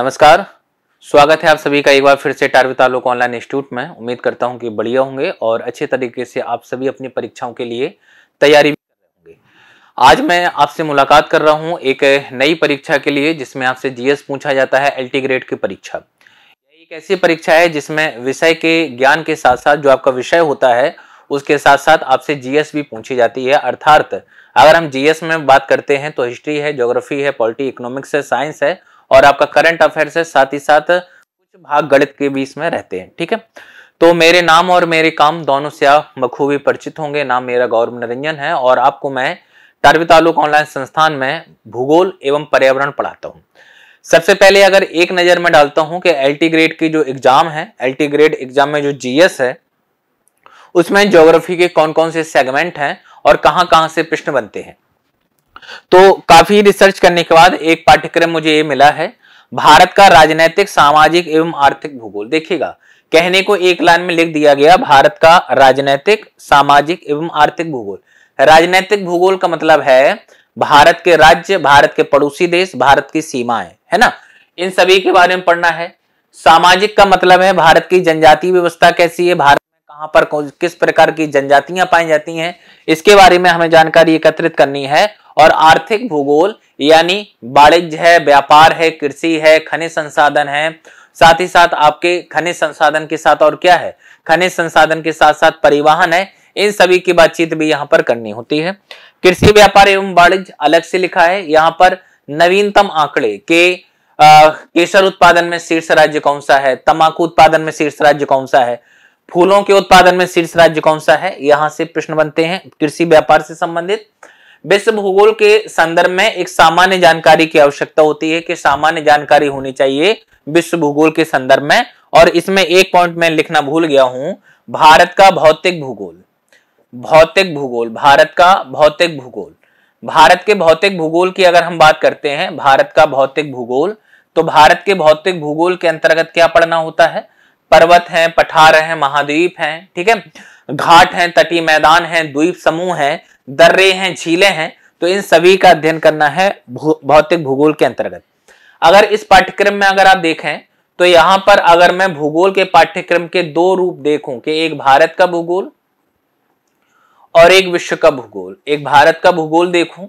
नमस्कार स्वागत है आप सभी का एक बार फिर से टारवी तालुक ऑनलाइन इंस्टीट्यूट में उम्मीद करता हूं कि बढ़िया होंगे और अच्छे तरीके से आप सभी अपनी परीक्षाओं के लिए तैयारी भी होंगे आज मैं आपसे मुलाकात कर रहा हूं एक नई परीक्षा के लिए जिसमें आपसे जीएस पूछा जाता है एल ग्रेड की परीक्षा एक ऐसी परीक्षा है जिसमें विषय के ज्ञान के साथ साथ जो आपका विषय होता है उसके साथ साथ आपसे जीएस भी पूछी जाती है अर्थात अगर हम जीएस में बात करते हैं तो हिस्ट्री है ज्योग्राफी है पॉलिटी इकोनॉमिक्स है साइंस है और आपका करंट अफेयर है साथ ही साथ कुछ भाग गणित के बीच में रहते हैं ठीक है तो मेरे नाम और मेरे काम दोनों से आप बखूबी परिचित होंगे नाम मेरा गौरव निरंजन है और आपको मैं टारवी तालुक ऑनलाइन संस्थान में भूगोल एवं पर्यावरण पढ़ाता हूँ सबसे पहले अगर एक नज़र में डालता हूँ कि एल ग्रेड की जो एग्ज़ाम है एल ग्रेड एग्ज़ाम में जो जीएस है उसमें ज्योग्राफी के कौन कौन से सेगमेंट हैं और कहाँ कहाँ से प्रश्न बनते हैं तो काफी रिसर्च करने के बाद एक पाठ्यक्रम मुझे ये मिला है भारत का राजनैतिक सामाजिक एवं आर्थिक भूगोल देखिएगा कहने को एक लाइन में लिख दिया गया भारत का राजनैतिक सामाजिक एवं आर्थिक भूगोल राजनैतिक भूगोल का मतलब है भारत के राज्य भारत के पड़ोसी देश भारत की सीमाएं है ना इन सभी के बारे में पढ़ना है सामाजिक का मतलब है भारत की जनजातीय व्यवस्था कैसी है भारत कहां पर किस प्रकार की जनजातियां पाई जाती हैं इसके बारे में हमें जानकारी एकत्रित करनी है और आर्थिक भूगोल यानी वाणिज्य है व्यापार है कृषि है खनिज संसाधन है साथ ही साथ आपके खनिज संसाधन के साथ और क्या है खनिज संसाधन के साथ साथ परिवहन है इन सभी की बातचीत भी यहाँ पर करनी होती है कृषि व्यापार एवं वाणिज्य अलग से लिखा है यहाँ पर नवीनतम आंकड़े के केसर उत्पादन में शीर्ष राज्य कौन सा है तंबाकू उत्पादन में शीर्ष राज्य कौन सा है फूलों के उत्पादन में शीर्ष राज्य कौन सा है यहां से प्रश्न बनते हैं कृषि व्यापार से संबंधित विश्व भूगोल के संदर्भ में एक सामान्य जानकारी की आवश्यकता होती है कि सामान्य जानकारी होनी चाहिए विश्व भूगोल के संदर्भ में और इसमें एक पॉइंट में लिखना भूल गया हूं भारत का भौतिक भूगोल भौतिक भूगोल भारत का भौतिक भूगोल भारत के भौतिक भूगोल की अगर हम बात करते हैं भारत का भौतिक भूगोल तो भारत के भौतिक भूगोल के अंतर्गत क्या पढ़ना होता है पर्वत हैं पठार हैं महाद्वीप हैं ठीक है घाट हैं तटीय मैदान हैं द्वीप समूह हैं दर्रे हैं झीलें हैं तो इन सभी का अध्ययन करना है भौतिक भूगोल के अंतर्गत अगर इस पाठ्यक्रम में अगर आप देखें तो यहां पर अगर मैं भूगोल के पाठ्यक्रम के दो रूप देखूं कि एक भारत का भूगोल और एक विश्व का भूगोल एक भारत का भूगोल देखूं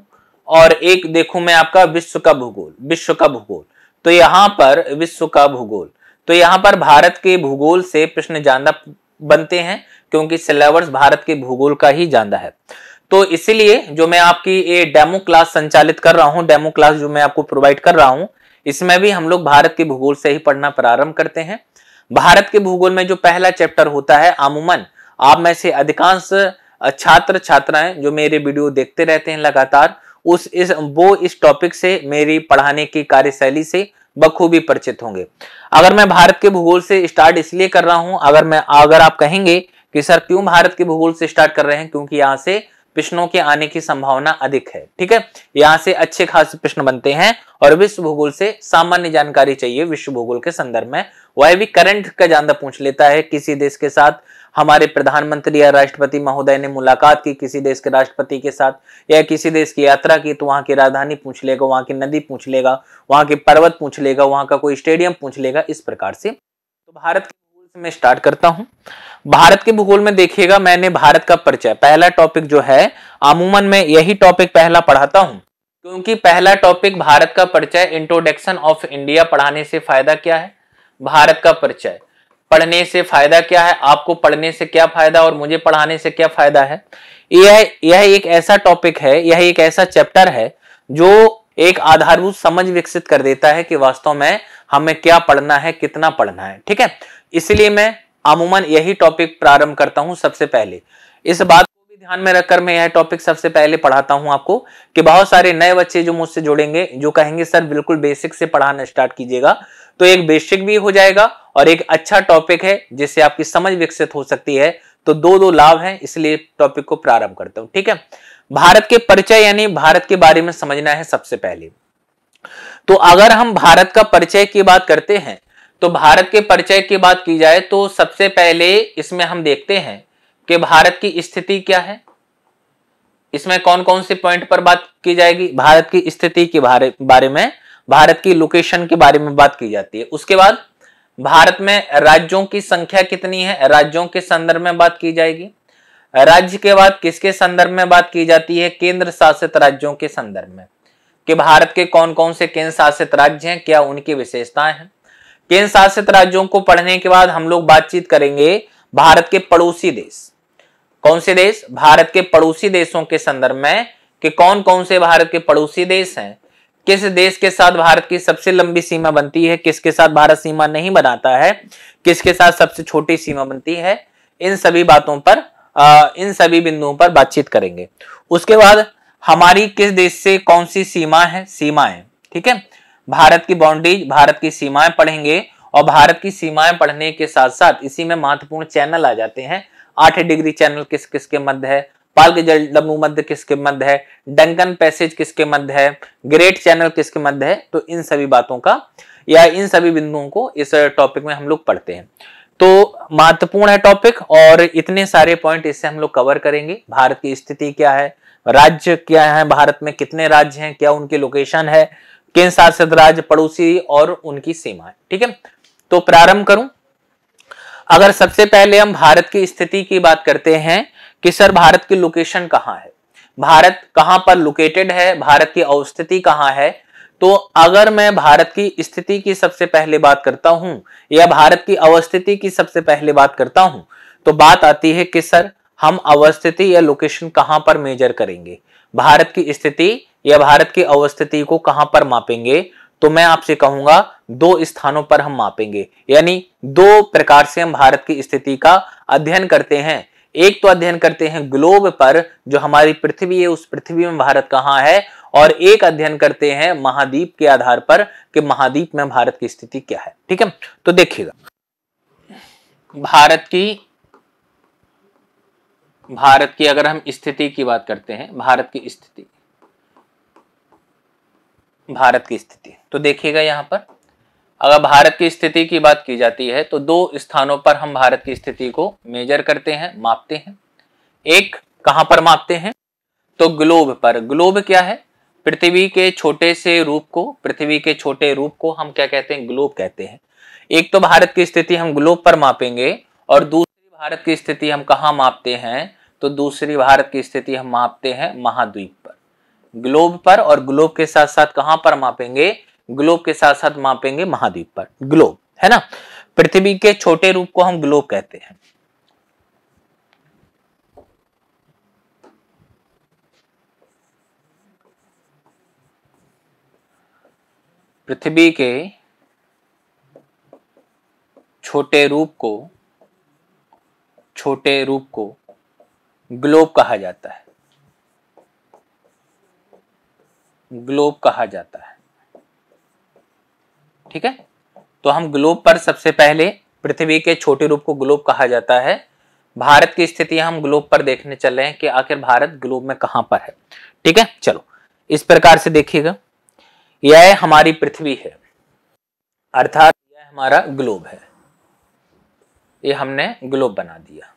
और एक देखूं मैं आपका विश्व का भूगोल विश्व का भूगोल तो यहां पर विश्व का भूगोल तो यहाँ पर भारत के भूगोल से प्रश्न जानना बनते हैं क्योंकि सिलेबस भारत के भूगोल का ही ज्यादा है तो इसीलिए जो मैं आपकी ये डेमो क्लास संचालित कर रहा हूँ डेमो क्लास जो मैं आपको प्रोवाइड कर रहा हूँ इसमें भी हम लोग भारत के भूगोल से ही पढ़ना प्रारंभ करते हैं भारत के भूगोल में जो पहला चैप्टर होता है आमूमन आप में से अधिकांश छात्र छात्राएं जो मेरे वीडियो देखते रहते हैं लगातार उस इस वो इस टॉपिक से मेरी पढ़ाने की कार्यशैली से बखूबी परिचित होंगे अगर मैं भारत के भूगोल से स्टार्ट इसलिए कर रहा हूं अगर मैं अगर आप कहेंगे कि सर क्यों भारत के भूगोल से स्टार्ट कर रहे हैं क्योंकि यहाँ से प्रश्नों के आने की संभावना अधिक है ठीक है यहाँ से अच्छे खास प्रश्न बनते हैं और विश्व भूगोल से सामान्य जानकारी चाहिए विश्व भूगोल के संदर्भ में वह भी करंट का ज्यादा पूछ लेता है किसी देश के साथ हमारे प्रधानमंत्री या राष्ट्रपति महोदय ने मुलाकात की किसी देश के राष्ट्रपति के साथ या किसी देश की यात्रा की तो वहां की राजधानी पूछ लेगा वहां की नदी पूछ लेगा वहाँ के पर्वत पूछ लेगा वहाँ का कोई स्टेडियम पूछ लेगा इस प्रकार से तो भारत के भूगोल से मैं स्टार्ट करता हूँ भारत के भूगोल में देखिएगा मैंने भारत का परिचय पहला टॉपिक जो है अमूमन मैं यही टॉपिक पहला पढ़ाता हूँ क्योंकि पहला टॉपिक भारत का परिचय इंट्रोडक्शन ऑफ इंडिया पढ़ाने से फायदा क्या है भारत का परिचय पढ़ने से फायदा क्या है आपको पढ़ने से क्या फायदा और मुझे पढ़ाने से क्या फायदा है यह यह एक ऐसा टॉपिक है यह एक ऐसा चैप्टर है जो एक आधारभूत समझ विकसित कर देता है कि वास्तव में हमें क्या पढ़ना है कितना पढ़ना है ठीक है इसलिए मैं अमूमन यही टॉपिक प्रारंभ करता हूं सबसे पहले इस बात को भी ध्यान में रखकर मैं यह टॉपिक सबसे पहले पढ़ाता हूं आपको कि बहुत सारे नए बच्चे जो मुझसे जुड़ेंगे जो कहेंगे सर बिल्कुल बेसिक से पढ़ाना स्टार्ट कीजिएगा तो एक बेसिक भी हो जाएगा और एक अच्छा टॉपिक है जिससे आपकी समझ विकसित हो सकती है तो दो दो लाभ हैं इसलिए टॉपिक को प्रारंभ करता हूं ठीक है भारत के परिचय यानी भारत के बारे में समझना है सबसे पहले तो अगर हम भारत का परिचय की बात करते हैं तो भारत के परिचय की बात की जाए तो सबसे पहले इसमें हम देखते हैं कि भारत की स्थिति क्या है इसमें कौन कौन से पॉइंट पर बात की जाएगी भारत की स्थिति के बारे में भारत की लोकेशन के बारे में बात की जाती है उसके बाद भारत में राज्यों की संख्या कितनी है राज्यों के संदर्भ में बात की जाएगी राज्य के बाद किसके संदर्भ में बात की जाती है केंद्र शासित राज्यों के संदर्भ में कि भारत के कौन कौन से केंद्र शासित राज्य हैं क्या उनकी विशेषताएं हैं केंद्र शासित राज्यों को पढ़ने के बाद हम लोग बातचीत करेंगे भारत के पड़ोसी देश कौन से देश भारत के पड़ोसी देशों के संदर्भ में कि कौन कौन से भारत के पड़ोसी देश हैं किस देश के साथ भारत की सबसे लंबी सीमा बनती है किसके साथ भारत सीमा नहीं बनाता है किसके साथ सबसे छोटी सीमा बनती है इन सभी बातों पर आ, इन सभी बिंदुओं पर बातचीत करेंगे उसके बाद हमारी किस देश से कौन सी सीमा है सीमाएं ठीक है भारत की बाउंड्री भारत की सीमाएं पढ़ेंगे और भारत की सीमाएं पढ़ने के साथ साथ इसी में महत्वपूर्ण चैनल आ जाते हैं आठ डिग्री चैनल किस किसके मध्य है पाल के जल जलडमू मध्य किसके मध्य है डंकन पैसेज किसके मध्य है ग्रेट चैनल किसके मध्य है तो इन सभी बातों का या इन सभी बिंदुओं को इस टॉपिक में हम लोग पढ़ते हैं तो महत्वपूर्ण है टॉपिक और इतने सारे पॉइंट इससे हम लोग कवर करेंगे भारत की स्थिति क्या है राज्य क्या है भारत में कितने राज्य हैं क्या उनकी लोकेशन है किन शासित राज्य पड़ोसी और उनकी सीमा ठीक है तो प्रारंभ करूं अगर सबसे पहले हम भारत की स्थिति की बात करते हैं कि सर भारत की लोकेशन कहाँ है भारत कहाँ पर लोकेटेड है भारत की अवस्थिति कहाँ है तो अगर मैं भारत की स्थिति की सबसे पहले बात करता हूं या भारत की अवस्थिति की सबसे पहले बात करता हूं तो बात आती है कि सर हम अवस्थिति या लोकेशन कहां पर मेजर करेंगे भारत की स्थिति या भारत की अवस्थिति को कहां पर मापेंगे तो मैं आपसे कहूंगा दो स्थानों पर हम मापेंगे यानी दो प्रकार से हम भारत की स्थिति का अध्ययन करते हैं एक तो अध्ययन करते हैं ग्लोब पर जो हमारी पृथ्वी है उस पृथ्वी में भारत कहाँ है और एक अध्ययन करते हैं महाद्वीप के आधार पर कि महाद्वीप में भारत की स्थिति क्या है ठीक है तो देखिएगा भारत की भारत की अगर हम स्थिति की बात करते हैं भारत की स्थिति भारत की स्थिति तो देखिएगा यहां पर अगर भारत की स्थिति की बात की जाती है तो दो स्थानों पर हम भारत की स्थिति को मेजर करते हैं मापते हैं एक कहां पर मापते हैं तो ग्लोब पर ग्लोब क्या है पृथ्वी के छोटे से रूप को पृथ्वी के छोटे रूप को हम क्या कहते हैं ग्लोब कहते हैं एक तो भारत की स्थिति हम ग्लोब पर मापेंगे और दूसरी भारत की स्थिति हम कहाँ मापते हैं तो दूसरी भारत की स्थिति हम मापते हैं महाद्वीप पर ग्लोब पर और ग्लोब के साथ साथ कहाँ पर मापेंगे ग्लोब के साथ साथ मापेंगे महाद्वीप पर ग्लोब है ना पृथ्वी के छोटे रूप को हम ग्लोब कहते हैं पृथ्वी के छोटे रूप को छोटे रूप को ग्लोब कहा जाता है ग्लोब कहा जाता है ठीक है तो हम ग्लोब पर सबसे पहले पृथ्वी के छोटे रूप को ग्लोब कहा जाता है भारत की स्थिति हम ग्लोब पर देखने चल रहे हैं कि आखिर भारत ग्लोब में कहां पर है ठीक है चलो इस प्रकार से देखिएगा यह हमारी पृथ्वी है अर्थात यह हमारा ग्लोब है यह हमने ग्लोब बना दिया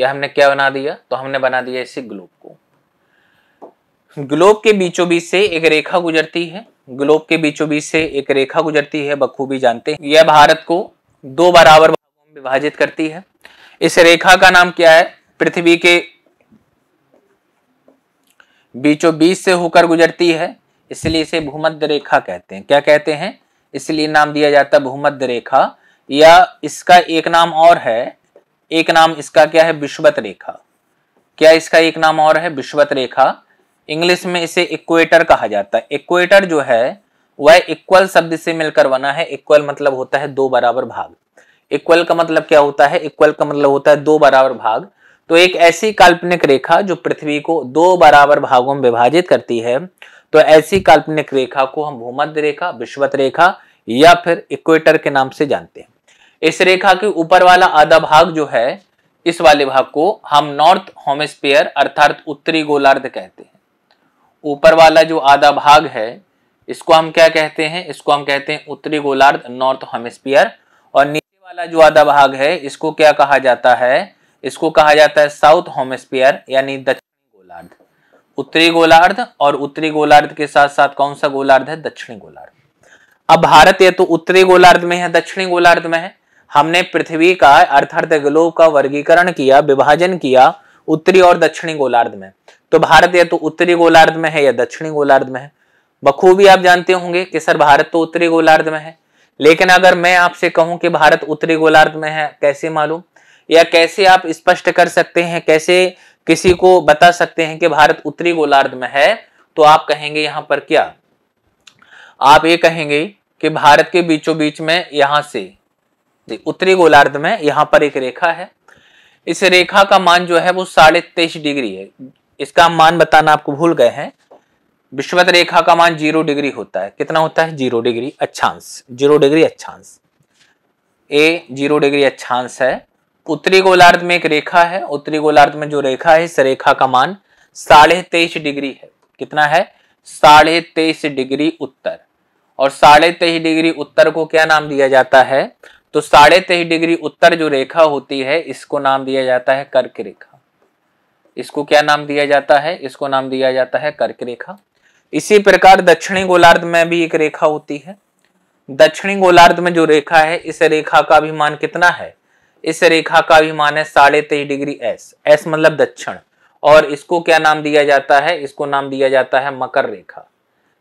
यह हमने क्या बना दिया तो हमने बना दिया इसे ग्लोब को ग्लोब के बीचों बीच से एक रेखा गुजरती है ग्लोब के बीचों बीच से एक रेखा गुजरती है बखूबी जानते हैं यह भारत को दो बराबर भागों में विभाजित करती है इस रेखा का नाम क्या है पृथ्वी के बीचों बीच से होकर गुजरती है इसलिए इसे भूमध्य रेखा कहते हैं क्या कहते हैं इसलिए नाम दिया जाता है भूमध्य रेखा या इसका एक नाम और है एक नाम इसका क्या है विश्वत रेखा क्या इसका एक नाम और है विश्वत रेखा इंग्लिश में इसे इक्वेटर कहा जाता है इक्वेटर जो है वह इक्वल शब्द से मिलकर बना है इक्वल मतलब होता है दो बराबर भाग इक्वल का मतलब क्या होता है इक्वल का मतलब होता है दो बराबर भाग तो एक ऐसी काल्पनिक रेखा जो पृथ्वी को दो बराबर भागों में विभाजित करती है तो ऐसी काल्पनिक रेखा को हम भूमध्य रेखा विश्वत रेखा या फिर इक्वेटर के नाम से जानते हैं इस रेखा के ऊपर वाला आधा भाग जो है इस वाले भाग को हम नॉर्थ होमिस्पियर अर्थात उत्तरी गोलार्ध कहते हैं ऊपर वाला जो आधा भाग है इसको हम क्या कहते हैं इसको हम कहते हैं उत्तरी गोलार्ध नॉर्थ हेमिस्फीयर और नीचे वाला जो आधा भाग है इसको क्या कहा जाता है इसको कहा जाता है साउथ होमस्फीयर यानी दक्षिणी गोलार्ध उत्तरी गोलार्ध और उत्तरी गोलार्ध के साथ साथ कौन सा गोलार्ध है दक्षिणी गोलार्ध अब भारत ये तो उत्तरी गोलार्ध में है दक्षिणी गोलार्ध में है हमने पृथ्वी का अर्थात ग्लोब का वर्गीकरण किया विभाजन किया उत्तरी और दक्षिणी गोलार्ध में तो भारत या तो उत्तरी गोलार्ध में है या दक्षिणी गोलार्ध में है बखूबी आप जानते होंगे कि सर भारत तो उत्तरी गोलार्ध में है लेकिन अगर मैं आपसे कहूं कि भारत उत्तरी गोलार्ध में है कैसे मालूम या कैसे आप स्पष्ट कर सकते हैं कैसे किसी को बता सकते हैं कि भारत उत्तरी गोलार्ध में है तो आप कहेंगे यहां पर क्या आप ये कहेंगे कि भारत के बीचों बीच में यहां से उत्तरी गोलार्ध में यहां पर एक रेखा है इस रेखा का मान जो है वो साढ़े तेईस डिग्री है इसका हम मान बताना आपको भूल गए हैं विश्वत रेखा का मान जीरो डिग्री होता है कितना होता है जीरो डिग्री अच्छांश जीरो डिग्री अच्छांश ए जीरो डिग्री अच्छांश है उत्तरी गोलार्ध में एक रेखा है उत्तरी गोलार्ध में जो रेखा है इस रेखा का मान साढ़े तेईस डिग्री है कितना है साढ़े तेईस डिग्री उत्तर और साढ़े तेईस डिग्री उत्तर को क्या नाम दिया जाता है तो साढ़े तेईस डिग्री उत्तर जो रेखा होती है इसको नाम दिया जाता है कर्क रेखा इसको क्या नाम दिया जाता है इसको नाम दिया जाता है कर्क रेखा इसी प्रकार दक्षिणी गोलार्ध में भी एक रेखा होती है दक्षिणी गोलार्ध में जो रेखा है इस रेखा का भी मान कितना है इस रेखा का भी मान है साढ़े तेईस डिग्री एस एस मतलब दक्षिण और इसको क्या नाम दिया जाता है इसको नाम दिया जाता है मकर रेखा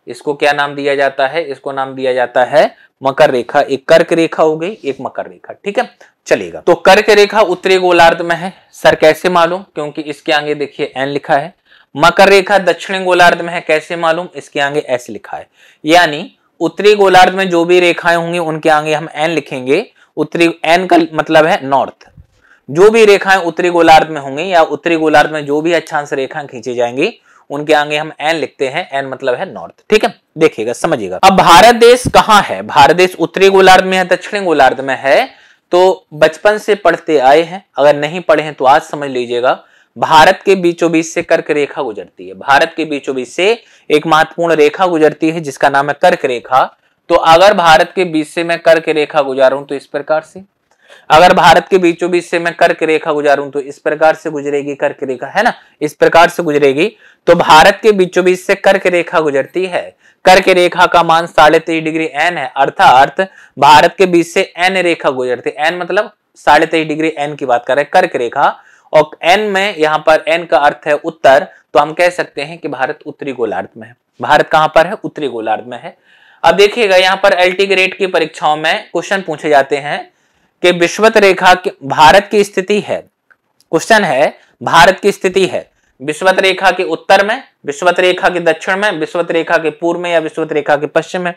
इसको क्या नाम दिया जाता है इसको नाम दिया जाता है मकर रेखा एक कर्क रेखा हो गई एक मकर रेखा ठीक है चलेगा तो कर्क रेखा उत्तरी गोलार्ध में है सर कैसे मालूम क्योंकि इसके आगे देखिए एन लिखा है मकर रेखा दक्षिण गोलार्ध में है कैसे मालूम इसके आगे एस लिखा है यानी उत्तरी गोलार्ध में जो भी रेखाएं होंगी उनके आगे हम एन लिखेंगे उत्तरी एन का मतलब है नॉर्थ जो भी रेखाएं उत्तरी गोलार्ध में होंगी या उत्तरी गोलार्ध में जो भी अच्छा रेखाएं खींची जाएंगी उनके आगे हम एन लिखते हैं एन मतलब है नॉर्थ ठीक है देखिएगा समझिएगा अब भारत देश कहाँ है भारत देश उत्तरी गोलार्ध में है दक्षिणी गोलार्ध में है तो बचपन से पढ़ते आए हैं अगर नहीं पढ़े हैं तो आज समझ लीजिएगा भारत के बीचों बीच से कर्क रेखा गुजरती है भारत के बीचों बीच से एक महत्वपूर्ण रेखा गुजरती है जिसका नाम है कर्क रेखा तो अगर भारत के बीच से मैं कर्क रेखा गुजारूं तो इस प्रकार से अगर भारत के बीचों बीच से मैं कर्क रेखा गुजारूं तो इस प्रकार से गुजरेगी कर्क रेखा है ना इस प्रकार से गुजरेगी तो भारत के बीचों बीच से कर्क रेखा गुजरती है कर्क रेखा का मान साढ़े तेईस डिग्री एन है अर्थात भारत के बीच से एन रेखा गुजरती है एन मतलब साढ़े तेईस डिग्री एन की बात कर रहे हैं कर्क रेखा और एन में यहाँ पर एन का अर्थ है उत्तर तो हम कह सकते हैं कि भारत उत्तरी गोलार्ध में है भारत कहां पर है उत्तरी गोलार्ध में है अब देखिएगा यहां पर एल्टीग्रेट की परीक्षाओं में क्वेश्चन पूछे जाते हैं कि विश्वत रेखा भारत की स्थिति है क्वेश्चन है भारत की स्थिति है विश्वत रेखा के उत्तर में विश्वत रेखा के दक्षिण में विश्वत रेखा के पूर्व में या विश्वत रेखा के पश्चिम में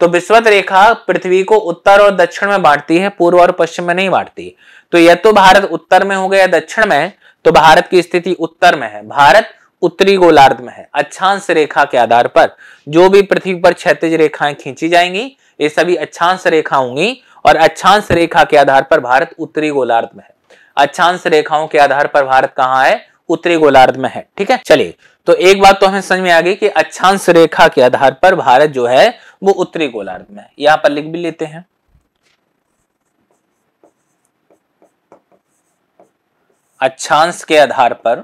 तो विश्वत रेखा पृथ्वी को उत्तर और दक्षिण में बांटती है पूर्व और पश्चिम में नहीं बांटती तो यह तो भारत उत्तर में हो गया दक्षिण में तो भारत की स्थिति उत्तर में है भारत उत्तरी गोलार्ध में है अक्षांश रेखा के आधार पर जो भी पृथ्वी पर क्षैतिज रेखाएं खींची जाएंगी ये सभी अच्छांश रेखा होंगी और अच्छांश रेखा के आधार पर भारत उत्तरी गोलार्ध में है अच्छांश रेखाओं के आधार पर भारत कहाँ है उत्तरी गोलार्ध में है ठीक है चलिए तो एक बात तो हमें समझ में आ गई कि अच्छांश रेखा के आधार पर भारत जो है वो उत्तरी गोलार्ध में है यहां पर लिख भी लेते हैं अच्छांश के आधार पर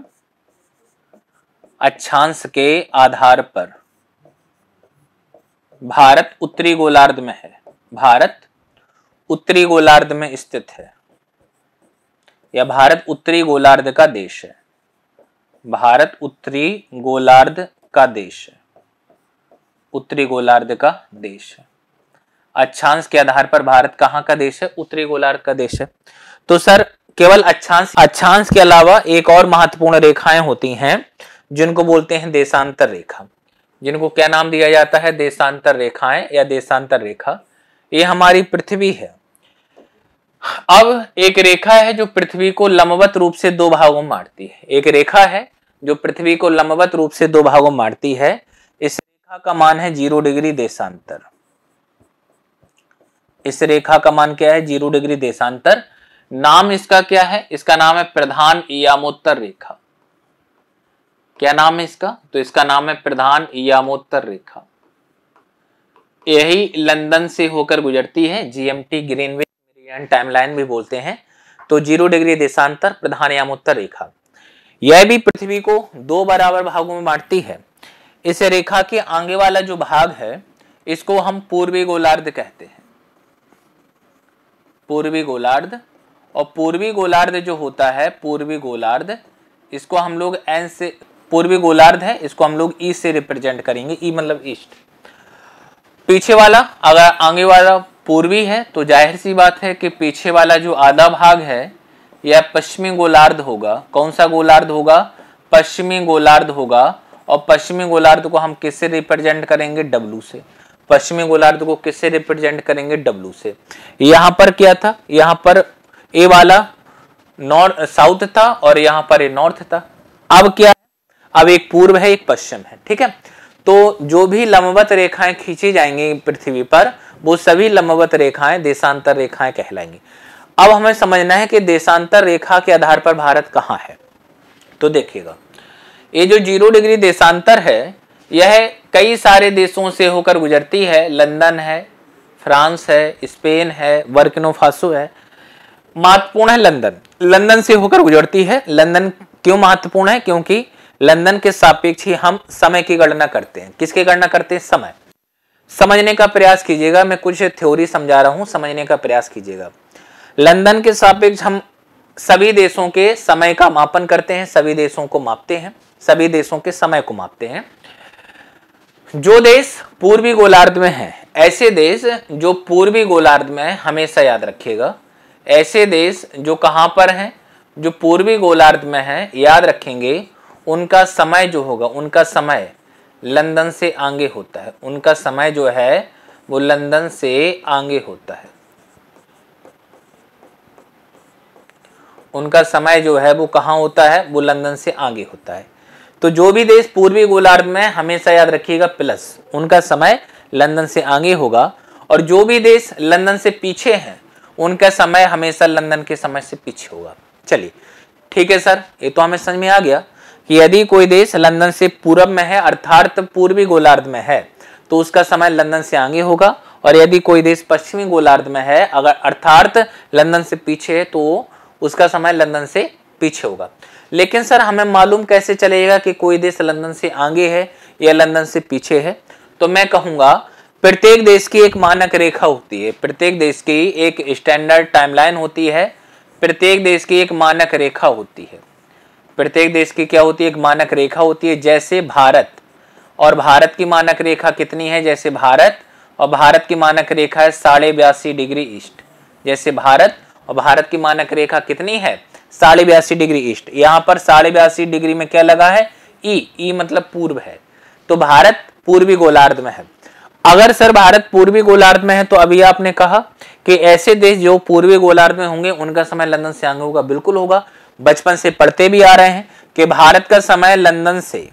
अच्छांश के आधार पर भारत उत्तरी गोलार्ध में है भारत उत्तरी गोलार्ध में स्थित है या भारत उत्तरी गोलार्ध का देश है भारत उत्तरी गोलार्ध का देश है उत्तरी गोलार्ध का देश है अच्छांश के आधार पर भारत कहां का देश है उत्तरी गोलार्ध का देश है तो सर केवल अच्छांश अच्छांश के अलावा एक और महत्वपूर्ण रेखाएं होती हैं जिनको बोलते हैं देशांतर रेखा जिनको क्या नाम दिया जाता है देशांतर रेखाएं या देशांतर रेखा ये हमारी पृथ्वी है अब एक रेखा है जो पृथ्वी को लंबवत रूप से दो भागों में मारती है एक रेखा है जो पृथ्वी को लंबवत रूप से दो भागों में मारती है इस रेखा का मान है जीरो डिग्री देशांतर इस रेखा का मान क्या है जीरो डिग्री देशांतर नाम इसका क्या है इसका नाम है प्रधान यामोत्तर रेखा क्या नाम है इसका तो इसका नाम है प्रधान यामोत्तर रेखा यही लंदन से होकर गुजरती है जीएमटी ग्रीनवे टाइमलाइन भी बोलते हैं तो जीरो डिग्री देशांतर प्रधान यामोत्तर रेखा यह भी पृथ्वी को दो बराबर भागों में बांटती है इस रेखा के आगे वाला जो भाग है इसको हम पूर्वी गोलार्ध कहते हैं पूर्वी गोलार्ध और पूर्वी गोलार्ध जो होता है पूर्वी गोलार्ध इसको हम लोग एन से पूर्वी गोलार्ध है इसको हम लोग ईस्ट से रिप्रेजेंट करेंगे ई मतलब ईस्ट पीछे वाला अगर आगे वाला पूर्वी है तो जाहिर सी बात है कि पीछे वाला जो आधा भाग है यह पश्चिमी गोलार्ध होगा कौन सा गोलार्ध होगा पश्चिमी गोलार्ध होगा और पश्चिमी गोलार्ध को हम किससे रिप्रेजेंट करेंगे डब्लू से पश्चिमी गोलार्ध को किससे रिप्रेजेंट करेंगे डब्लू से यहां पर क्या था यहां पर ए वाला नॉर्थ साउथ था और यहां पर ए नॉर्थ था अब क्या अब एक पूर्व है एक पश्चिम है ठीक है तो जो भी लंबवत रेखाएं खींची जाएंगी पृथ्वी पर वो सभी लंबवत रेखाएं देशांतर रेखाएं कहलाएंगी अब हमें समझना है कि देशांतर रेखा के आधार पर भारत कहाँ है तो देखिएगा ये जो जीरो डिग्री देशांतर है यह कई सारे देशों से होकर गुजरती है लंदन है फ्रांस है स्पेन है वर्किनोफासो है महत्वपूर्ण है लंदन लंदन से होकर गुजरती है लंदन क्यों महत्वपूर्ण है क्योंकि लंदन के सापेक्ष ही हम समय की गणना करते हैं किसकी गणना करते हैं समय समझने का प्रयास कीजिएगा मैं कुछ थ्योरी समझा रहा हूं समझने का प्रयास कीजिएगा लंदन के सापेक्ष हम सभी देशों के समय का मापन करते हैं सभी देशों को मापते हैं सभी देशों के समय को मापते हैं जो देश पूर्वी गोलार्ध में है ऐसे देश जो पूर्वी गोलार्ध में है हमेशा याद रखिएगा ऐसे देश जो कहाँ पर हैं जो पूर्वी गोलार्ध में हैं याद रखेंगे उनका समय जो होगा उनका समय लंदन से आगे होता है उनका समय जो है वो लंदन से आगे होता है उनका समय जो है वो कहाँ होता है वो लंदन से आगे होता है तो जो भी देश पूर्वी गोलार्ध में हमेशा याद रखिएगा प्लस उनका समय लंदन से आगे होगा और जो भी देश लंदन से पीछे हैं उनका समय हमेशा लंदन के समय से पीछे होगा चलिए ठीक है सर ये तो हमें समझ में आ गया कि यदि कोई देश लंदन से पूर्व में है अर्थात पूर्वी गोलार्ध में है तो उसका समय लंदन से आगे होगा और यदि कोई देश पश्चिमी गोलार्ध में है अगर अर्थात लंदन से पीछे है तो उसका समय लंदन से पीछे होगा लेकिन सर हमें मालूम कैसे चलेगा कि कोई देश लंदन से आगे है या लंदन से पीछे है तो मैं कहूँगा प्रत्येक देश की एक मानक रेखा होती है प्रत्येक देश की एक स्टैंडर्ड टाइमलाइन होती है प्रत्येक देश की एक मानक रेखा होती है प्रत्येक देश की क्या होती है एक मानक रेखा होती है जैसे भारत और भारत की मानक रेखा कितनी है जैसे भारत और भारत की मानक रेखा है साढ़े बयासी डिग्री ईस्ट जैसे भारत और भारत की मानक रेखा कितनी है साढ़े बयासी डिग्री ईस्ट यहाँ पर साढ़े बयासी डिग्री में क्या लगा है ई ई मतलब पूर्व है तो भारत पूर्वी गोलार्ध में है अगर सर भारत पूर्वी गोलार्ध में है तो अभी आपने कहा कि ऐसे देश जो पूर्वी गोलार्ध में होंगे उनका समय लंदन से आगे होगा बिल्कुल होगा बचपन से पढ़ते भी आ रहे हैं कि भारत का समय लंदन से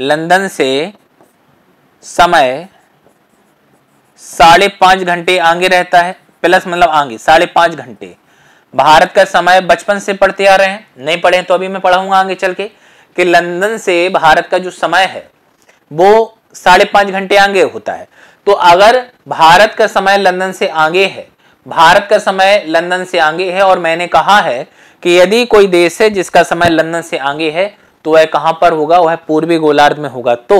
लंदन से समय साढ़े पांच घंटे आगे रहता है प्लस मतलब आगे साढ़े पांच घंटे भारत का समय बचपन से पढ़ते आ रहे हैं नहीं पढ़े तो अभी मैं पढ़ाऊंगा आगे चल के कि लंदन से भारत का जो समय है वो साढ़े पांच घंटे आगे होता है तो अगर भारत का समय लंदन से आगे है भारत का समय लंदन से आगे है और मैंने कहा है कि यदि कोई देश है जिसका समय लंदन से आगे है तो वह कहां पर होगा वह पूर्वी गोलार्ध में होगा तो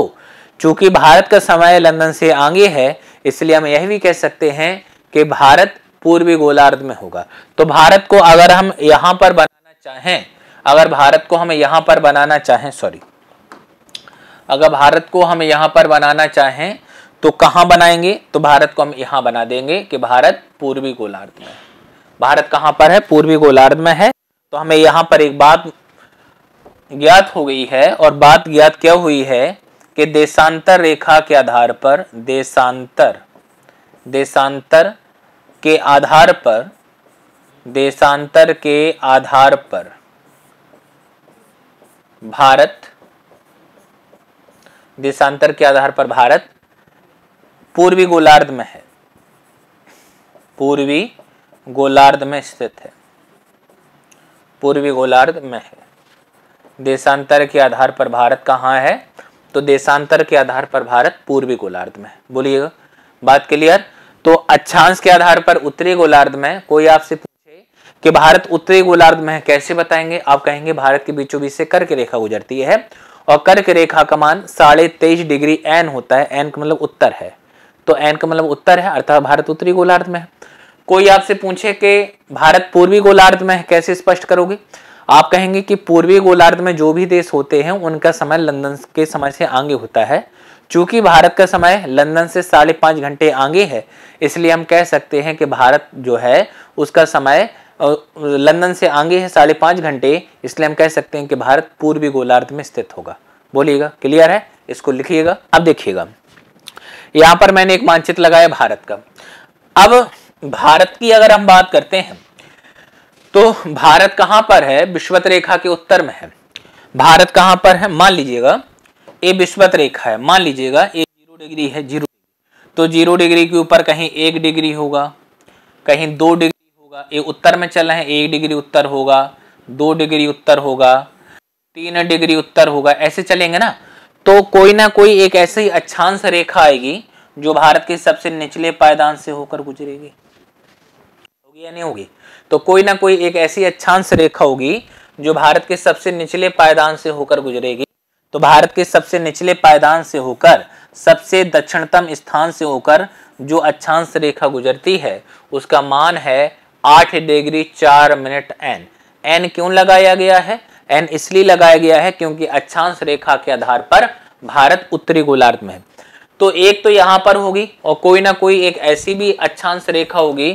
चूंकि भारत का समय लंदन से आगे है इसलिए हम यह भी कह सकते हैं कि भारत पूर्वी गोलार्ध में होगा तो भारत को अगर हम यहां पर बनाना चाहें अगर भारत को हम यहां पर बनाना चाहें सॉरी अगर भारत को हम यहां पर बनाना चाहें तो कहां बनाएंगे तो भारत को हम यहां बना देंगे कि भारत पूर्वी गोलार्ध में भारत कहां पर है पूर्वी गोलार्ध में है तो हमें यहां पर एक बात ज्ञात हो गई है और बात ज्ञात क्या हुई है कि देशांतर रेखा के आधार पर देशांतर देशांतर के आधार पर देशांतर के आधार पर भारत देशांतर के आधार पर भारत पूर्वी गोलार्ध में है पूर्वी गोलार्ध में स्थित है पूर्वी गोलार्ध में है देशांतर के आधार पर भारत कहाँ है तो देशांतर के आधार पर भारत पूर्वी गोलार्ध में है बोलिएगा बात क्लियर तो अच्छांश के आधार पर उत्तरी गोलार्ध में कोई आपसे पूछे कि भारत उत्तरी गोलार्ध में है कैसे बताएंगे आप कहेंगे भारत के बीचों बीच से कर्क रेखा गुजरती है और कर्क रेखा का मान साढ़े तेईस डिग्री एन होता है एन का मतलब उत्तर है तो एन का मतलब उत्तर है अर्थात भारत उत्तरी गोलार्ध में है कोई आपसे पूछे कि भारत पूर्वी गोलार्ध में है कैसे स्पष्ट करोगे आप कहेंगे कि पूर्वी गोलार्ध में जो भी देश होते हैं उनका समय लंदन के समय से आगे होता है चूंकि भारत का समय लंदन से साढ़े पांच घंटे आगे है इसलिए हम कह सकते हैं कि भारत जो है उसका समय लंदन से आगे है साढ़े पांच घंटे इसलिए हम कह सकते हैं कि भारत पूर्वी गोलार्ध में स्थित होगा बोलिएगा क्लियर है इसको लिखिएगा अब देखिएगा यहाँ पर मैंने एक मानचित्र लगाया भारत का अब भारत की अगर हम बात करते हैं तो भारत कहाँ पर है विश्वत रेखा के उत्तर में है भारत कहाँ पर है मान लीजिएगा ए विश्वत रेखा है मान लीजिएगा ए जीरो डिग्री है जीरो तो जीरो डिग्री के ऊपर कहीं एक डिग्री होगा कहीं दो डिग्री होगा ये उत्तर में चल रहे हैं एक डिग्री उत्तर होगा दो डिग्री उत्तर होगा तीन डिग्री उत्तर होगा ऐसे चलेंगे ना तो कोई ना कोई एक ऐसी अच्छांश रेखा आएगी जो भारत के सबसे निचले पायदान से होकर गुजरेगी होगी या नहीं होगी तो कोई ना कोई एक ऐसी अच्छांश रेखा होगी जो भारत के सबसे निचले पायदान से होकर गुजरेगी तो भारत के सबसे निचले पायदान से होकर सबसे दक्षिणतम स्थान से होकर जो अच्छांश रेखा गुजरती है उसका मान है आठ डिग्री चार मिनट एन एन क्यों लगाया गया है एन इसलिए लगाया गया है क्योंकि अक्षांश रेखा के आधार पर भारत उत्तरी गोलार्ध में है तो एक तो यहां पर होगी और कोई ना कोई एक ऐसी भी अक्षांश रेखा होगी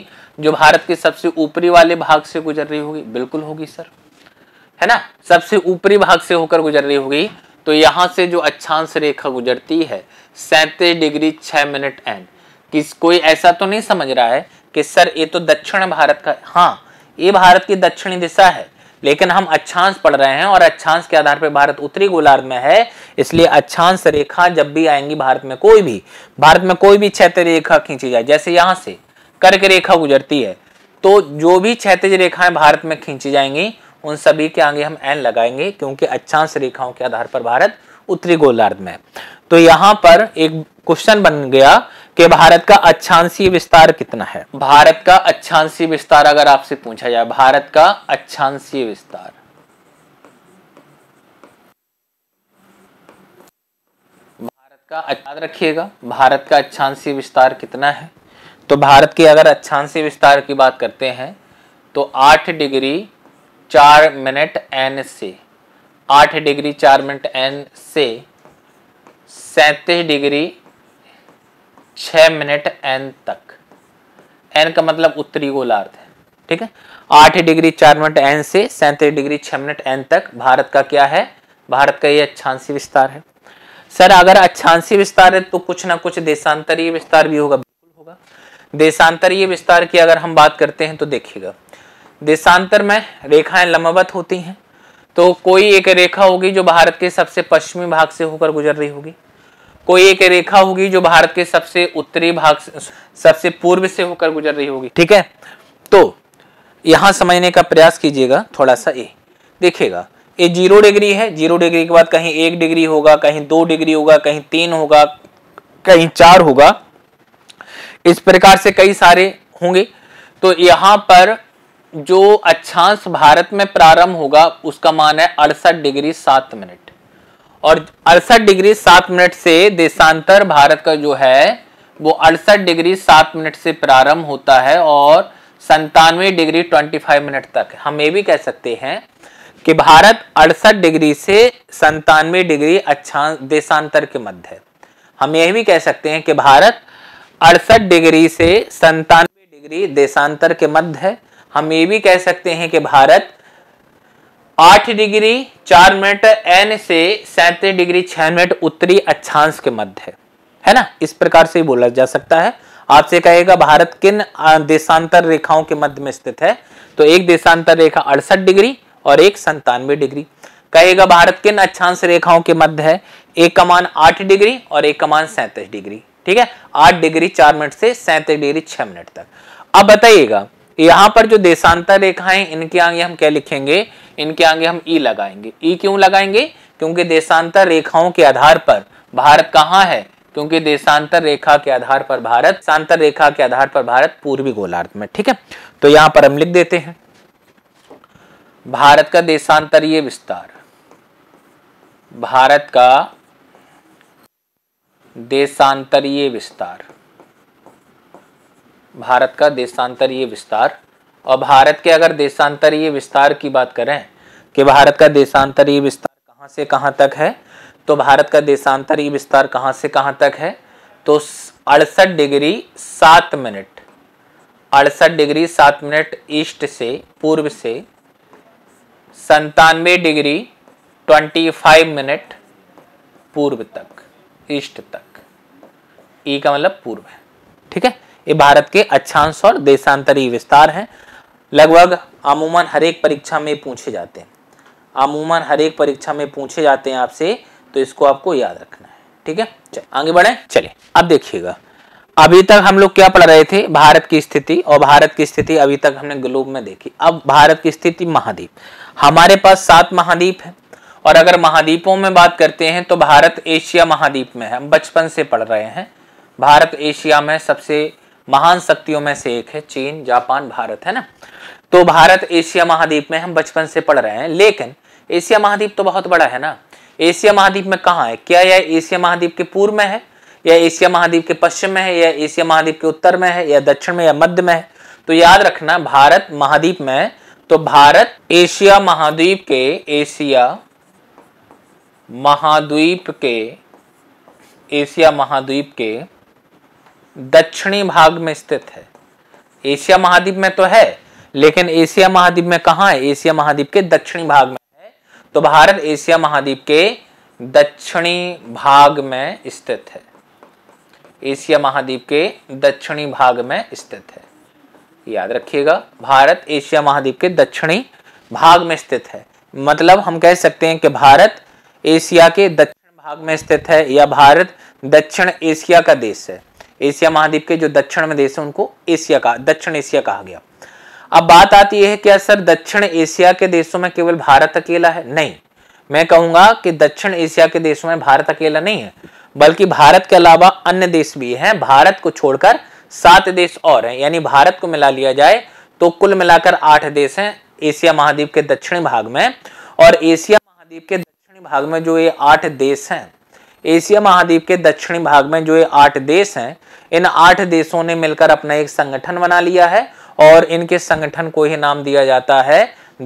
जो भारत के सबसे ऊपरी वाले भाग से गुजर रही होगी बिल्कुल होगी सर है ना सबसे ऊपरी भाग से होकर गुजर रही होगी तो यहां से जो अक्षांश रेखा गुजरती है सैंतीस डिग्री छह मिनट एन किस कोई ऐसा तो नहीं समझ रहा है कि सर ये तो दक्षिण भारत का हाँ ये भारत की दक्षिणी दिशा है लेकिन हम अच्छांश पढ़ रहे हैं और अच्छांश के आधार पर भारत उत्तरी गोलार्ध में है इसलिए अच्छांश रेखा जब भी आएंगी भारत में कोई भी भारत में कोई भी क्षेत्र रेखा खींची जाए जैसे यहाँ से कर्क रेखा गुजरती है तो जो भी क्षेत्र रेखाएं भारत में खींची जाएंगी उन सभी के आगे हम एन लगाएंगे क्योंकि अच्छांश रेखाओं के आधार पर भारत उत्तरी गोलार्ध में तो यहाँ पर एक क्वेश्चन बन गया कि भारत का अच्छांशीय विस्तार कितना है भारत का अच्छांशीय विस्तार अगर आपसे पूछा जाए भारत का अच्छांशीय विस्तार भारत का याद रखिएगा भारत का अच्छांशीय विस्तार कितना है तो भारत के अगर अच्छांशीय विस्तार की बात करते हैं तो आठ डिग्री चार मिनट एन से आठ डिग्री चार मिनट एन से सैंतीस डिग्री छ मिनट एन तक एन का मतलब उत्तरी गोलार्ध है ठीक है आठ डिग्री चार मिनट एन से सैंतीस डिग्री छह मिनट एन तक भारत का क्या है भारत का ये अच्छांसी विस्तार है सर अगर अच्छांसी विस्तार है तो कुछ ना कुछ देशांतरीय विस्तार भी होगा बिल्कुल होगा देशांतरीय विस्तार की अगर हम बात करते हैं तो देखिएगा देशांतर में रेखाएं लंबवत होती हैं तो कोई एक रेखा होगी जो भारत के सबसे पश्चिमी भाग से होकर गुजर रही होगी कोई एक रेखा होगी जो भारत के सबसे उत्तरी भाग सबसे पूर्व से होकर गुजर रही होगी ठीक है तो यहां समझने का प्रयास कीजिएगा थोड़ा सा ए देखिएगा ये जीरो डिग्री है जीरो डिग्री के बाद कहीं एक डिग्री होगा कहीं दो डिग्री होगा कहीं तीन होगा कहीं चार होगा इस प्रकार से कई सारे होंगे तो यहां पर जो अच्छांश भारत में प्रारंभ होगा उसका मान है अड़सठ डिग्री सात मिनट और अड़सठ डिग्री सात मिनट से देशांतर भारत का जो है वो अड़सठ डिग्री सात मिनट से प्रारंभ होता है और संतानवे डिग्री ट्वेंटी फाइव मिनट तक हम ये भी कह सकते हैं कि भारत अड़सठ डिग्री से संतानवे डिग्री अच्छा देशांतर के मध्य है हम यह भी कह सकते हैं कि भारत अड़सठ डिग्री से संतानवे डिग्री देशांतर के मध्य है हम ये भी कह सकते हैं कि भारत आठ डिग्री चार मिनट एन से सैंतीस डिग्री छह मिनट उत्तरी अक्षांश के मध्य है ना इस प्रकार से बोला जा सकता है आपसे कहेगा भारत किन देशांतर रेखाओं के मध्य में स्थित है तो एक देशांतर रेखा अड़सठ डिग्री और एक संतानवे डिग्री कहेगा भारत किन अक्षांश रेखाओं के मध्य है एक कमान आठ डिग्री और एक कमान सैंतीस डिग्री ठीक है आठ डिग्री चार मिनट से सैंतीस डिग्री छह मिनट तक अब बताइएगा यहां पर जो देशांतर रेखाएं इनके आगे हम क्या लिखेंगे इनके आगे हम ई e लगाएंगे ई e क्यों लगाएंगे क्योंकि देशांतर रेखाओं के आधार पर भारत कहाँ है क्योंकि देशांतर रेखा के आधार पर भारत शांतर रेखा के आधार पर भारत पूर्वी गोलार्ध में ठीक है तो यहां पर हम लिख देते हैं भारत का देशांतरीय विस्तार भारत का देशांतरीय विस्तार भारत का देशांतरीय विस्तार और भारत के अगर देशांतरीय विस्तार की बात करें कि भारत का देशांतरीय विस्तार कहाँ से कहाँ तक है तो भारत का देशांतरीय विस्तार कहाँ से कहाँ तक है तो अड़सठ डिग्री सात मिनट अड़सठ डिग्री सात मिनट ईस्ट से पूर्व से संतानवे डिग्री ट्वेंटी फाइव मिनट पूर्व तक ईस्ट तक ई का मतलब पूर्व है ठीक है ये भारत के अच्छांश और देशांतरी विस्तार हैं लगभग अमूमन हर एक परीक्षा में पूछे जाते हैं अमूमन हर एक परीक्षा में पूछे जाते हैं आपसे तो इसको आपको याद रखना है ठीक है आगे बढ़े चलिए अब देखिएगा अभी तक हम लोग क्या पढ़ रहे थे भारत की स्थिति और भारत की स्थिति अभी तक हमने ग्लोब में देखी अब भारत की स्थिति महाद्वीप हमारे पास सात महाद्वीप है और अगर महाद्वीपों में बात करते हैं तो भारत एशिया महाद्वीप में है हम बचपन से पढ़ रहे हैं भारत एशिया में सबसे महान शक्तियों में से एक है चीन जापान भारत है ना तो भारत एशिया महाद्वीप में हम बचपन से पढ़ रहे हैं लेकिन एशिया महाद्वीप तो बहुत बड़ा है ना एशिया महाद्वीप में कहाँ है क्या यह एशिया महाद्वीप के पूर्व में है या एशिया महाद्वीप के पश्चिम में है या एशिया महाद्वीप के उत्तर में है या दक्षिण में या मध्य में है तो याद रखना भारत महाद्वीप में तो भारत एशिया महाद्वीप के एशिया महाद्वीप के एशिया महाद्वीप के दक्षिणी भाग में स्थित है एशिया महाद्वीप में तो है लेकिन एशिया महाद्वीप में कहा है एशिया महाद्वीप के दक्षिणी भाग में है तो भारत एशिया महाद्वीप के दक्षिणी भाग में स्थित है एशिया महाद्वीप के दक्षिणी भाग में स्थित है याद रखिएगा भारत एशिया महाद्वीप के दक्षिणी भाग में स्थित है मतलब हम कह सकते हैं कि भारत एशिया के दक्षिण भाग में स्थित है या भारत दक्षिण एशिया का देश है एशिया महाद्वीप के जो दक्षिण में देश है उनको एशिया का दक्षिण एशिया कहा गया अब बात आती है क्या सर दक्षिण एशिया के देशों में केवल भारत अकेला है नहीं मैं कहूंगा कि दक्षिण एशिया के देशों में भारत अकेला नहीं है बल्कि भारत के अलावा अन्य देश भी हैं भारत को छोड़कर सात देश और हैं यानी भारत को मिला लिया जाए तो कुल मिलाकर आठ देश हैं एशिया महाद्वीप के दक्षिणी भाग में और एशिया महाद्वीप के दक्षिणी भाग में जो ये आठ देश हैं एशिया महाद्वीप के दक्षिणी भाग में जो ये आठ देश हैं इन आठ देशों ने मिलकर अपना एक संगठन बना लिया है और इनके संगठन को ही नाम दिया जाता है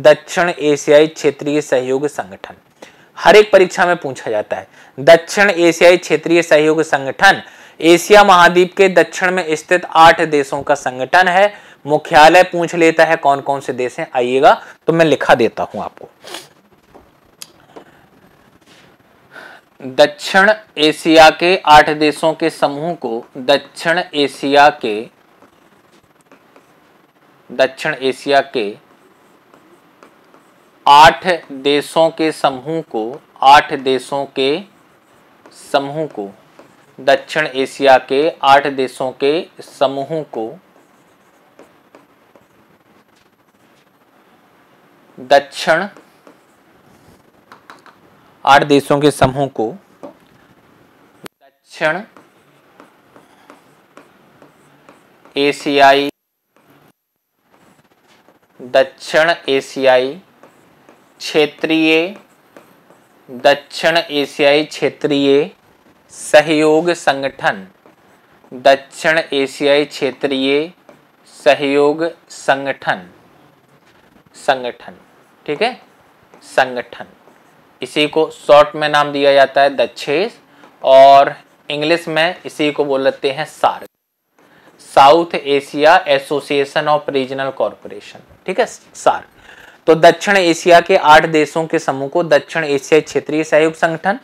दक्षिण एशियाई क्षेत्रीय सहयोग संगठन हर एक परीक्षा में पूछा जाता है दक्षिण एशियाई क्षेत्रीय सहयोग संगठन एशिया महाद्वीप के दक्षिण में स्थित आठ देशों का संगठन है मुख्यालय पूछ लेता है कौन कौन से देश हैं आइएगा तो मैं लिखा देता हूं आपको दक्षिण एशिया के आठ देशों के समूह को दक्षिण एशिया के दक्षिण एशिया के आठ देशों के समूह को आठ देशों के समूह को दक्षिण एशिया के आठ देशों के समूह को दक्षिण आठ देशों के समूह को दक्षिण एशियाई दक्षिण एशियाई क्षेत्रीय दक्षिण एशियाई क्षेत्रीय सहयोग संगठन दक्षिण एशियाई क्षेत्रीय सहयोग संगठन संगठन ठीक है संगठन इसी को शॉर्ट में नाम दिया जाता है द और इंग्लिश में इसी को बोल लेते हैं SAARC South Asia association of regional corporation ठीक है सार्क तो दक्षिण एशिया के आठ देशों के समूह को दक्षिण एशिया क्षेत्रीय सहयोग संगठन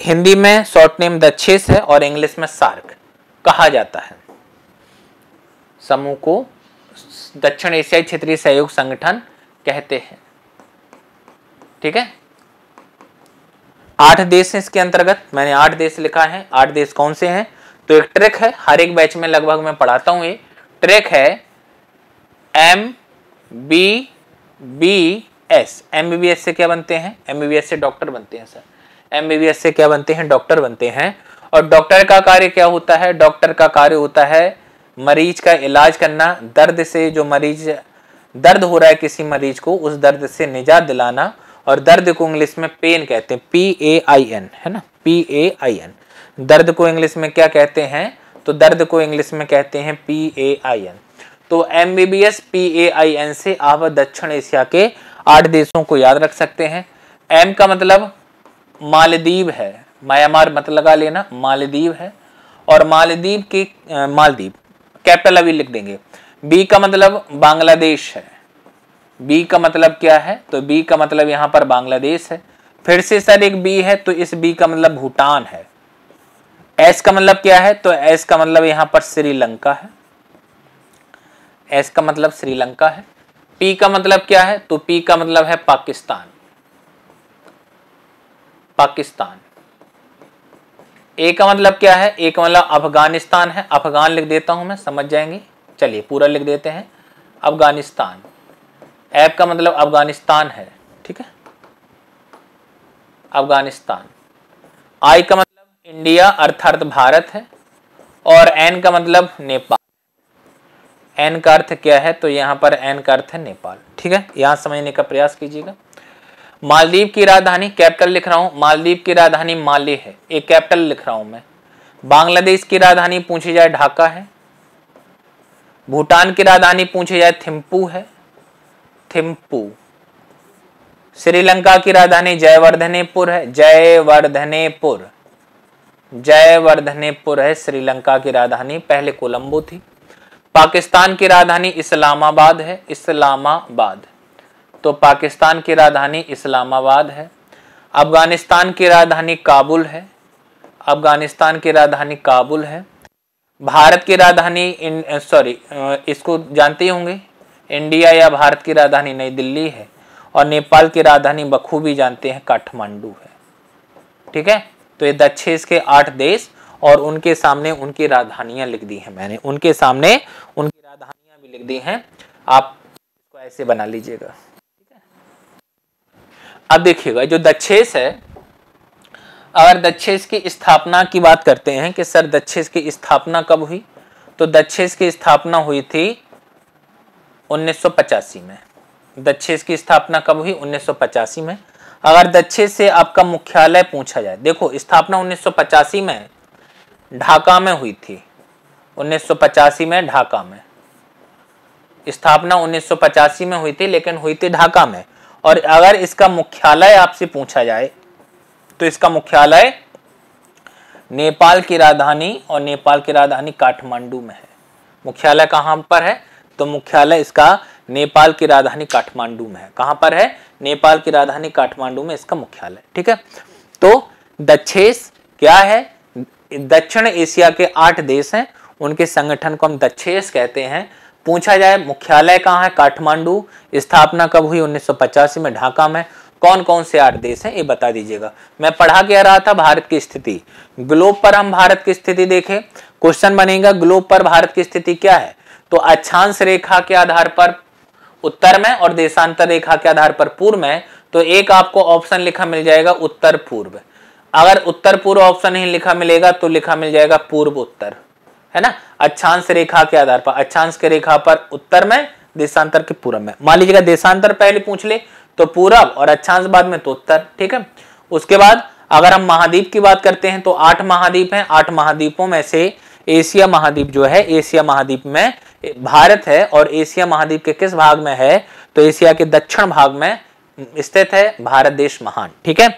हिंदी में शॉर्ट नेम दक्षेस है और इंग्लिश में सार्क कहा जाता है समूह को दक्षिण एशियाई क्षेत्रीय सहयोग संगठन कहते हैं ठीक है आठ देश हैं इसके अंतर्गत मैंने आठ देश लिखा है आठ देश कौन से हैं तो एक ट्रैक है हर एक बैच में लगभग मैं पढ़ाता हूँ ये ट्रैक है M B B S M B B S से क्या बनते हैं एम बी बी एस से डॉक्टर बनते हैं sir M B B S से क्या बनते हैं डॉक्टर बनते हैं और डॉक्टर का कार्य क्या होता है डॉक्टर का कार्य होता है मरीज का इलाज करना दर्द से जो मरीज दर्द हो रहा है किसी मरीज को उस दर्द से निजात दिलाना और दर्द को इंग्लिश में पेन कहते हैं पी ए आई एन है ना पी ए आई एन दर्द को इंग्लिश में क्या कहते हैं तो दर्द को इंग्लिश में कहते हैं पी ए आई एन तो M B B S P A I N से आप दक्षिण एशिया के आठ देशों को याद रख सकते हैं एम का मतलब मालदीव है म्यांमार मत लगा लेना मालदीव है और मालदीव की मालदीव कैपिटल अभी लिख देंगे बी का मतलब बांग्लादेश है बी का मतलब क्या है तो बी का मतलब यहां पर बांग्लादेश है फिर से सर एक बी है तो इस बी का मतलब भूटान है एस का मतलब क्या है तो एस का मतलब यहां पर श्रीलंका है एस का मतलब श्रीलंका है पी का मतलब क्या है तो पी का मतलब है पाकिस्तान पाकिस्तान ए का मतलब क्या है ए का मतलब अफगानिस्तान है अफगान लिख देता हूं मैं समझ जाएंगे चलिए पूरा लिख देते हैं अफगानिस्तान ऐप का मतलब अफगानिस्तान है ठीक है अफगानिस्तान आई का मतलब इंडिया अर्थार्थ भारत है और एन का मतलब नेपाल एन का अर्थ क्या है तो यहां पर एन का अर्थ है नेपाल ठीक है यहां समझने का प्रयास कीजिएगा मालदीव की राजधानी कैपिटल लिख रहा हूँ मालदीव की राजधानी माली है एक कैपिटल लिख रहा हूं मैं बांग्लादेश की राजधानी पूछी जाए ढाका है भूटान की राजधानी पूछी जाए थिम्पू है थिम्पू श्रीलंका की राजधानी जयवर्धनेपुर है जयवर्धनेपुर जयवर्धनेपुर है श्रीलंका की राजधानी पहले कोलंबो थी पाकिस्तान की राजधानी इस्लामाबाद है इस्लामाबाद तो पाकिस्तान की राजधानी इस्लामाबाद है अफगानिस्तान की राजधानी काबुल है अफगानिस्तान की राजधानी काबुल है भारत की राजधानी सॉरी इसको जानते ही होंगे इंडिया या भारत की राजधानी नई दिल्ली है और नेपाल की राजधानी बखूबी जानते हैं काठमांडू है ठीक है तो ये दक्षिण के आठ देश और उनके सामने उनकी राजधानियां लिख दी हैं मैंने उनके सामने उनकी राजधानियां भी लिख दी हैं आप इसको ऐसे बना लीजिएगा ठीक है अब देखिएगा जो दक्षेस है अगर दक्षेस की स्थापना की बात करते हैं कि सर दक्षेस की स्थापना कब हुई तो दक्षेस की स्थापना हुई थी 1985 में दक्षेस की स्थापना कब हुई 1985 में अगर दक्षेस से आपका मुख्यालय पूछा जाए देखो स्थापना 1985 में ढाका में हुई थी 1985 में ढाका में स्थापना 1985 में हुई थी लेकिन हुई थी ढाका में और अगर इसका मुख्यालय आपसे पूछा जाए तो इसका मुख्यालय नेपाल की राजधानी और नेपाल की राजधानी काठमांडू में है मुख्यालय कहाँ पर है तो मुख्यालय इसका नेपाल की राजधानी काठमांडू में है कहां पर है नेपाल की राजधानी काठमांडू में इसका मुख्यालय ठीक है तो दक्षेस क्या है दक्षिण एशिया के आठ देश हैं उनके संगठन को हम दक्षेस कहते हैं पूछा जाए मुख्यालय कहाँ है काठमांडू स्थापना कब हुई उन्नीस में ढाका में कौन कौन से आठ देश हैं ये बता दीजिएगा मैं पढ़ा क्या रहा था भारत की स्थिति ग्लोब पर हम भारत की स्थिति देखें क्वेश्चन बनेगा ग्लोब पर भारत की स्थिति क्या है तो अक्षांश रेखा के आधार पर उत्तर में और देशांतर रेखा के आधार पर पूर्व में तो एक आपको ऑप्शन लिखा मिल जाएगा उत्तर पूर्व अगर उत्तर पूर्व ऑप्शन नहीं लिखा मिलेगा तो लिखा मिल जाएगा पूर्व उत्तर है ना अक्षांश रेखा के आधार पर अक्षांश के रेखा पर उत्तर में देशांतर के पूर्व में मान लीजिएगा देशांतर पहले पूछ ले तो पूरब और अक्षांश बाद में तो उत्तर ठीक है उसके बाद अगर हम महाद्वीप की बात करते हैं तो आठ महाद्वीप हैं आठ महाद्वीपों में से एशिया महाद्वीप जो है एशिया महाद्वीप में भारत है और एशिया महाद्वीप के किस भाग में है तो एशिया के दक्षिण भाग में स्थित है भारत देश महान ठीक है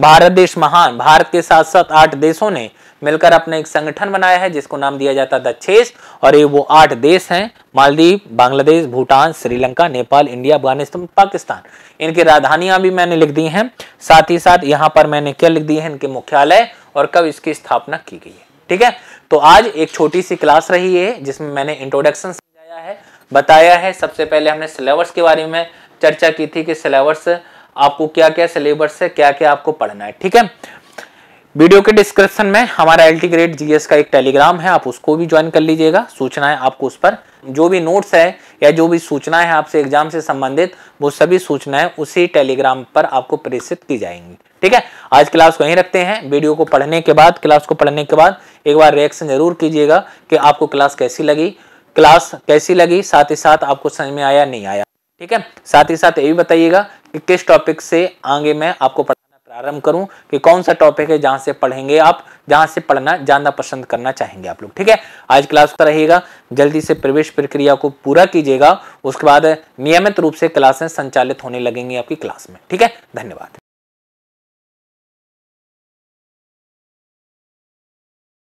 भारत देश महान भारत के साथ साथ आठ देशों ने मिलकर अपना एक संगठन बनाया है जिसको नाम दिया जाता है दक्षेस और ये वो आठ देश हैं मालदीव बांग्लादेश भूटान श्रीलंका नेपाल इंडिया अफगानिस्तान पाकिस्तान इनकी राजधानियां भी मैंने लिख दी हैं साथ ही साथ यहाँ पर मैंने क्या लिख दी है इनके मुख्यालय और कब इसकी स्थापना की गई है ठीक है तो आज एक छोटी सी क्लास रही है जिसमें मैंने इंट्रोडक्शन समझाया है बताया है सबसे पहले हमने सिलेबस के बारे में चर्चा की थी कि सिलेबस आपको क्या क्या सिलेबस से क्या क्या आपको पढ़ना है ठीक है वीडियो के डिस्क्रिप्शन में हमारा एल ग्रेड जीएस का एक टेलीग्राम है आप उसको भी ज्वाइन कर लीजिएगा सूचनाएं आपको उस पर जो भी नोट्स है या जो भी सूचनाएं हैं आपसे एग्जाम से संबंधित वो सभी सूचनाएं उसी टेलीग्राम पर आपको प्रेषित की जाएंगी ठीक है आज क्लास को यहीं रखते हैं वीडियो को पढ़ने के बाद क्लास को पढ़ने के बाद एक बार रिएक्शन जरूर कीजिएगा कि आपको क्लास कैसी लगी क्लास कैसी लगी साथ ही साथ आपको समझ में आया नहीं आया ठीक है साथ ही साथ ये भी बताइएगा कि किस टॉपिक से आगे मैं आपको पढ़ाना प्रारंभ करूं कि कौन सा टॉपिक है जहां से पढ़ेंगे आप जहां से पढ़ना जानना पसंद करना चाहेंगे आप लोग ठीक है आज क्लास का रहेगा जल्दी से प्रवेश प्रक्रिया को पूरा कीजिएगा उसके बाद नियमित रूप से क्लासें संचालित होने लगेंगी आपकी क्लास में ठीक है धन्यवाद